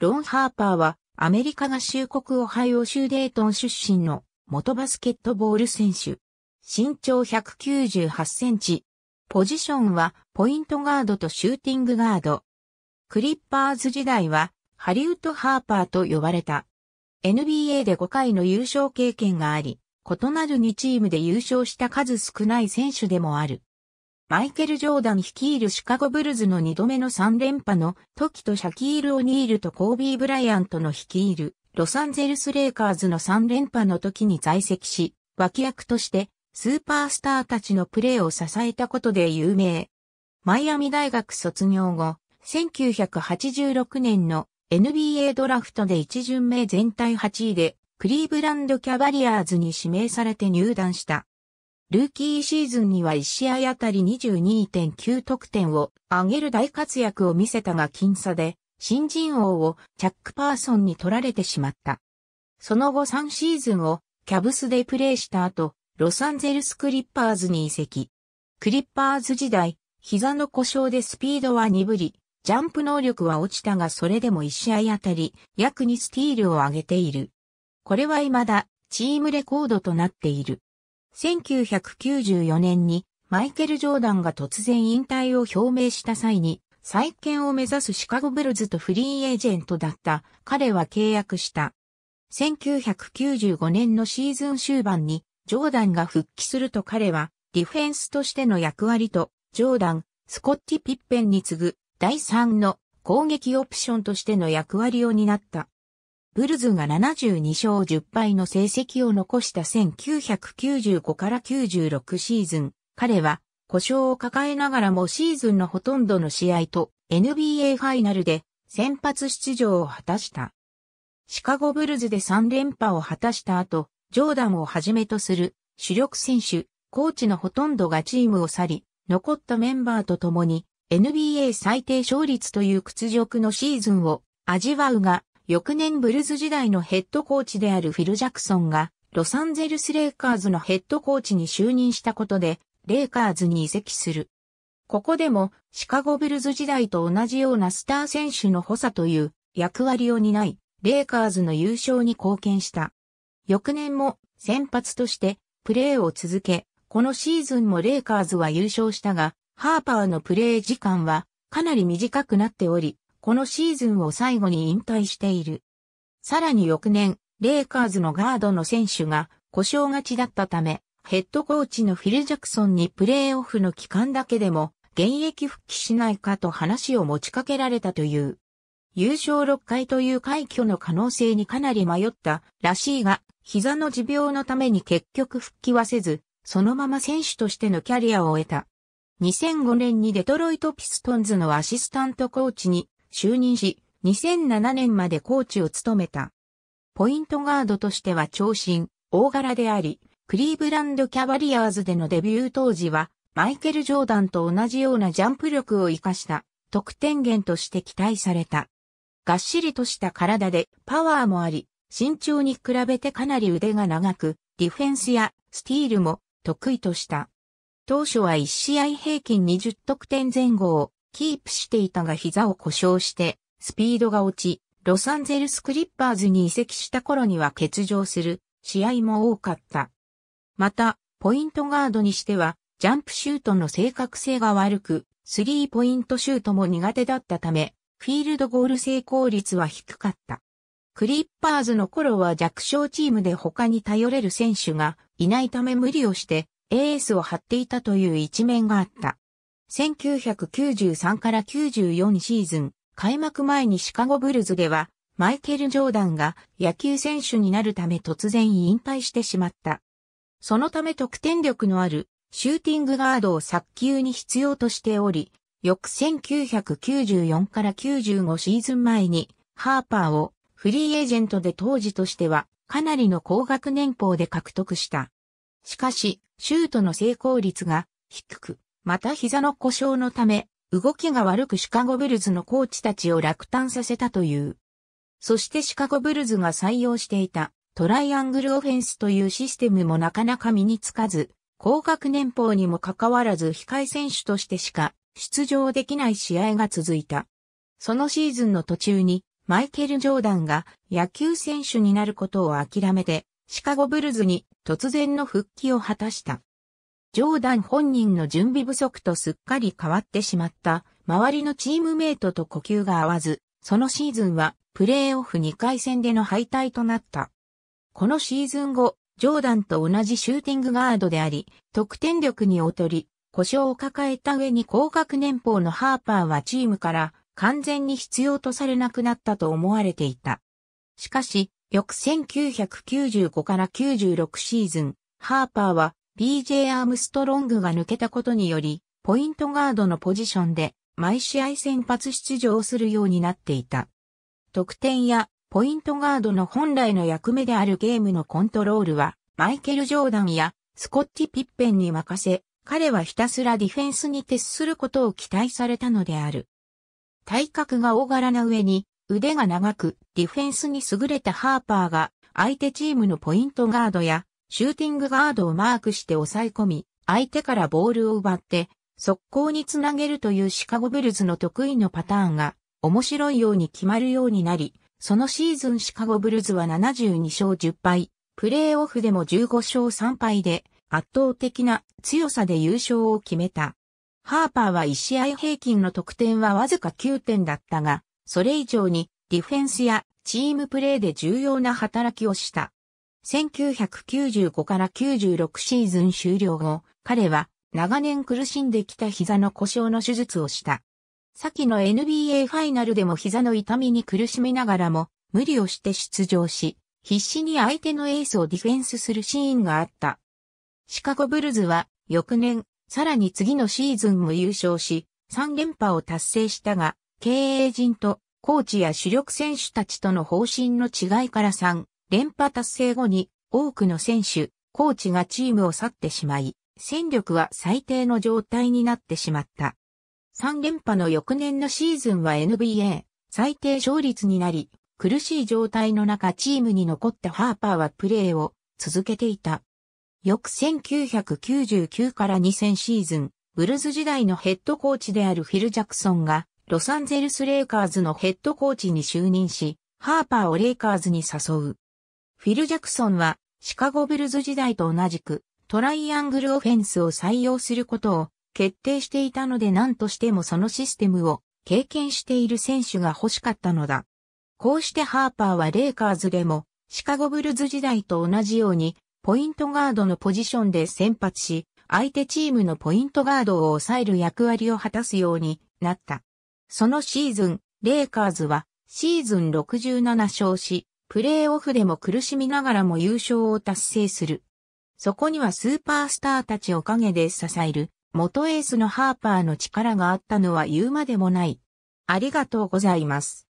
ロン・ハーパーはアメリカ合衆国オハイオ州デートン出身の元バスケットボール選手。身長198センチ。ポジションはポイントガードとシューティングガード。クリッパーズ時代はハリウッド・ハーパーと呼ばれた。NBA で5回の優勝経験があり、異なる2チームで優勝した数少ない選手でもある。マイケル・ジョーダン率いるシカゴブルズの2度目の3連覇の時とシャキール・オニールとコービー・ブライアントの率いるロサンゼルス・レイカーズの3連覇の時に在籍し、脇役としてスーパースターたちのプレーを支えたことで有名。マイアミ大学卒業後、1986年の NBA ドラフトで1巡目全体8位でクリーブランド・キャバリアーズに指名されて入団した。ルーキーシーズンには1試合あたり22.9得点を上げる大活躍を見せたが僅差で、新人王をチャック・パーソンに取られてしまった。その後3シーズンをキャブスでプレーした後、ロサンゼルスクリッパーズに移籍。クリッパーズ時代、膝の故障でスピードは鈍り、ジャンプ能力は落ちたがそれでも1試合あたり約2スティールを上げている。これは未だチームレコードとなっている。1994年にマイケル・ジョーダンが突然引退を表明した際に、再建を目指すシカゴブルズとフリーエージェントだった彼は契約した。1995年のシーズン終盤に、ジョーダンが復帰すると彼は、ディフェンスとしての役割と、ジョーダン、スコッティ・ピッペンに次ぐ、第3の攻撃オプションとしての役割を担った。ブルズが72勝10敗の成績を残した1995から96シーズン、彼は故障を抱えながらもシーズンのほとんどの試合と NBA ファイナルで先発出場を果たした。シカゴブルズで3連覇を果たした後、ジョーダンをはじめとする主力選手、コーチのほとんどがチームを去り、残ったメンバーと共に NBA 最低勝率という屈辱のシーズンを味わうが、翌年ブルズ時代のヘッドコーチであるフィル・ジャクソンが、ロサンゼルス・レイカーズのヘッドコーチに就任したことで、レイカーズに移籍する。ここでも、シカゴブルズ時代と同じようなスター選手の補佐という役割を担い、レイカーズの優勝に貢献した。翌年も先発としてプレーを続け、このシーズンもレイカーズは優勝したが、ハーパーのプレー時間はかなり短くなっており、このシーズンを最後に引退している。さらに翌年、レイカーズのガードの選手が故障がちだったため、ヘッドコーチのフィル・ジャクソンにプレーオフの期間だけでも現役復帰しないかと話を持ちかけられたという。優勝6回という快挙の可能性にかなり迷ったらしいが、膝の持病のために結局復帰はせず、そのまま選手としてのキャリアを終えた。2005年にデトロイト・ピストンズのアシスタントコーチに就任し、2007年までコーチを務めた。ポイントガードとしては長身、大柄であり、クリーブランドキャバリアーズでのデビュー当時は、マイケル・ジョーダンと同じようなジャンプ力を活かした得点源として期待された。がっしりとした体でパワーもあり、身長に比べてかなり腕が長く、ディフェンスやスティールも得意とした。当初は1試合平均20得点前後をキープしていたが膝を故障して、スピードが落ち、ロサンゼルスクリッパーズに移籍した頃には欠場する試合も多かった。また、ポイントガードにしては、ジャンプシュートの正確性が悪く、スリーポイントシュートも苦手だったため、フィールドゴール成功率は低かった。クリッパーズの頃は弱小チームで他に頼れる選手がいないため無理をしてエースを張っていたという一面があった。1993から94シーズン、開幕前にシカゴブルズでは、マイケル・ジョーダンが野球選手になるため突然引退してしまった。そのため得点力のあるシューティングガードを早急に必要としており、翌1994から95シーズン前にハーパーをフリーエージェントで当時としてはかなりの高額年俸で獲得した。しかし、シュートの成功率が低く、また膝の故障のため、動きが悪くシカゴブルズのコーチたちを落胆させたという。そしてシカゴブルズが採用していたトライアングルオフェンスというシステムもなかなか身につかず、高額年俸にもかかわらず控え選手としてしか出場できない試合が続いた。そのシーズンの途中にマイケル・ジョーダンが野球選手になることを諦めてシカゴブルズに突然の復帰を果たした。ジョーダン本人の準備不足とすっかり変わってしまった、周りのチームメイトと呼吸が合わず、そのシーズンはプレーオフ2回戦での敗退となった。このシーズン後、ジョーダンと同じシューティングガードであり、得点力に劣り、故障を抱えた上に高額年俸のハーパーはチームから完全に必要とされなくなったと思われていた。しかし、翌1995から96シーズン、ハーパーは BJ アームストロングが抜けたことにより、ポイントガードのポジションで毎試合先発出場するようになっていた。得点やポイントガードの本来の役目であるゲームのコントロールは、マイケル・ジョーダンやスコッティ・ピッペンに任せ、彼はひたすらディフェンスに徹することを期待されたのである。体格が大柄な上に、腕が長く、ディフェンスに優れたハーパーが、相手チームのポイントガードや、シューティングガードをマークして抑え込み、相手からボールを奪って、速攻につなげるというシカゴブルズの得意のパターンが、面白いように決まるようになり、そのシーズンシカゴブルズは72勝10敗、プレーオフでも15勝3敗で、圧倒的な強さで優勝を決めた。ハーパーは1試合平均の得点はわずか9点だったが、それ以上にディフェンスやチームプレーで重要な働きをした。1995から96シーズン終了後、彼は長年苦しんできた膝の故障の手術をした。先の NBA ファイナルでも膝の痛みに苦しみながらも、無理をして出場し、必死に相手のエースをディフェンスするシーンがあった。シカゴブルズは、翌年、さらに次のシーズンも優勝し、3連覇を達成したが、経営陣とコーチや主力選手たちとの方針の違いから3、連覇達成後に多くの選手、コーチがチームを去ってしまい、戦力は最低の状態になってしまった。3連覇の翌年のシーズンは NBA 最低勝率になり、苦しい状態の中チームに残ったハーパーはプレーを続けていた。翌1999から2000シーズン、ブルズ時代のヘッドコーチであるフィル・ジャクソンが、ロサンゼルス・レイカーズのヘッドコーチに就任し、ハーパーをレイカーズに誘う。フィル・ジャクソンはシカゴ・ブルズ時代と同じくトライアングルオフェンスを採用することを決定していたので何としてもそのシステムを経験している選手が欲しかったのだ。こうしてハーパーはレイカーズでもシカゴ・ブルズ時代と同じようにポイントガードのポジションで先発し、相手チームのポイントガードを抑える役割を果たすようになった。そのシーズン、レイカーズはシーズン67勝し、プレーオフでも苦しみながらも優勝を達成する。そこにはスーパースターたちを陰で支える、元エースのハーパーの力があったのは言うまでもない。ありがとうございます。